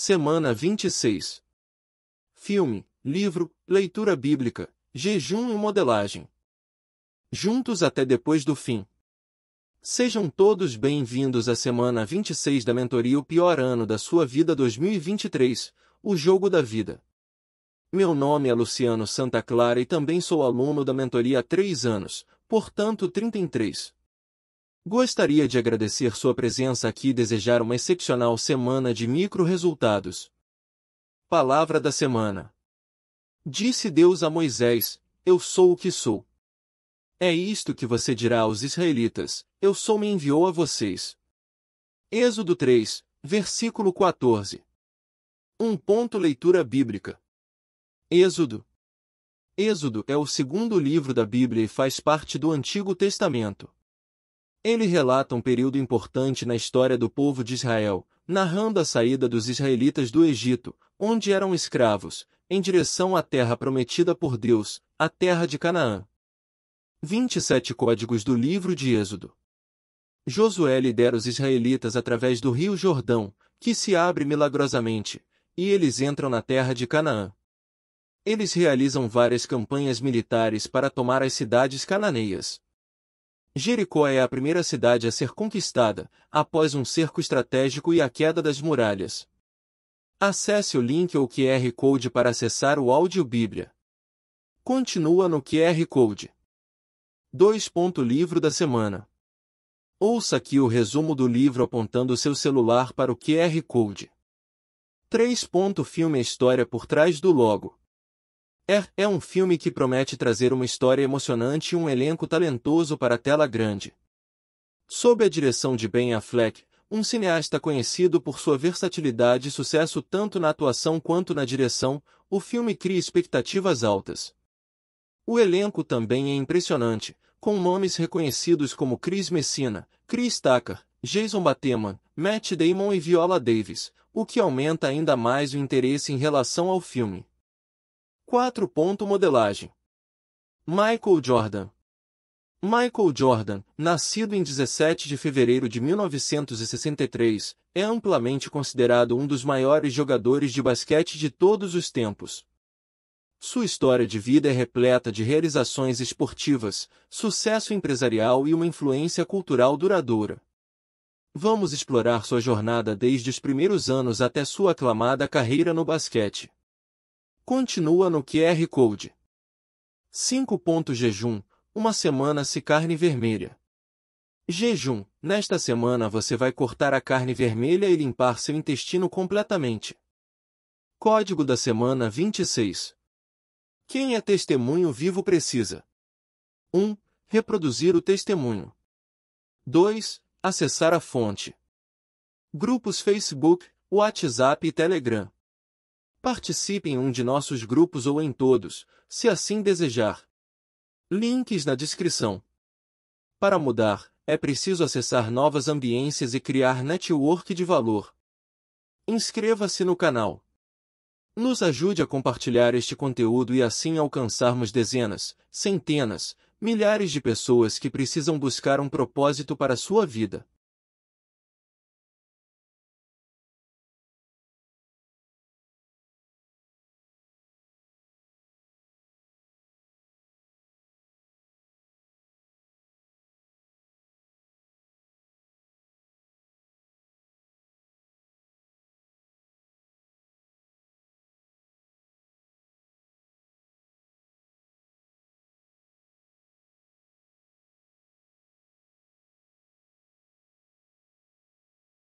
Semana 26. Filme, livro, leitura bíblica, jejum e modelagem. Juntos até depois do fim. Sejam todos bem-vindos à semana 26 da mentoria O Pior Ano da Sua Vida 2023, O Jogo da Vida. Meu nome é Luciano Santa Clara e também sou aluno da mentoria há três anos, portanto 33. Gostaria de agradecer sua presença aqui e desejar uma excepcional semana de micro resultados. Palavra da semana. Disse Deus a Moisés: Eu sou o que sou. É isto que você dirá aos israelitas: Eu sou me enviou a vocês. Êxodo 3, versículo 14. Um ponto leitura bíblica. Êxodo. Êxodo é o segundo livro da Bíblia e faz parte do Antigo Testamento. Ele relata um período importante na história do povo de Israel, narrando a saída dos israelitas do Egito, onde eram escravos, em direção à terra prometida por Deus, a terra de Canaã. 27 Códigos do Livro de Êxodo Josué lidera os israelitas através do rio Jordão, que se abre milagrosamente, e eles entram na terra de Canaã. Eles realizam várias campanhas militares para tomar as cidades cananeias, Jericó é a primeira cidade a ser conquistada, após um cerco estratégico e a queda das muralhas. Acesse o link ou QR Code para acessar o áudio Bíblia. Continua no QR Code. 2. Livro da Semana Ouça aqui o resumo do livro apontando seu celular para o QR Code. 3. Filme A História por Trás do Logo é, é um filme que promete trazer uma história emocionante e um elenco talentoso para a tela grande. Sob a direção de Ben Affleck, um cineasta conhecido por sua versatilidade e sucesso tanto na atuação quanto na direção, o filme cria expectativas altas. O elenco também é impressionante, com nomes reconhecidos como Chris Messina, Chris Tucker, Jason Bateman, Matt Damon e Viola Davis, o que aumenta ainda mais o interesse em relação ao filme. 4. Modelagem Michael Jordan Michael Jordan, nascido em 17 de fevereiro de 1963, é amplamente considerado um dos maiores jogadores de basquete de todos os tempos. Sua história de vida é repleta de realizações esportivas, sucesso empresarial e uma influência cultural duradoura. Vamos explorar sua jornada desde os primeiros anos até sua aclamada carreira no basquete. Continua no QR Code. 5. Jejum, uma semana se carne vermelha. Jejum, nesta semana você vai cortar a carne vermelha e limpar seu intestino completamente. Código da semana 26. Quem é testemunho vivo precisa 1. Reproduzir o testemunho. 2. Acessar a fonte. Grupos Facebook, WhatsApp e Telegram. Participe em um de nossos grupos ou em todos, se assim desejar. Links na descrição. Para mudar, é preciso acessar novas ambiências e criar network de valor. Inscreva-se no canal. Nos ajude a compartilhar este conteúdo e assim alcançarmos dezenas, centenas, milhares de pessoas que precisam buscar um propósito para sua vida.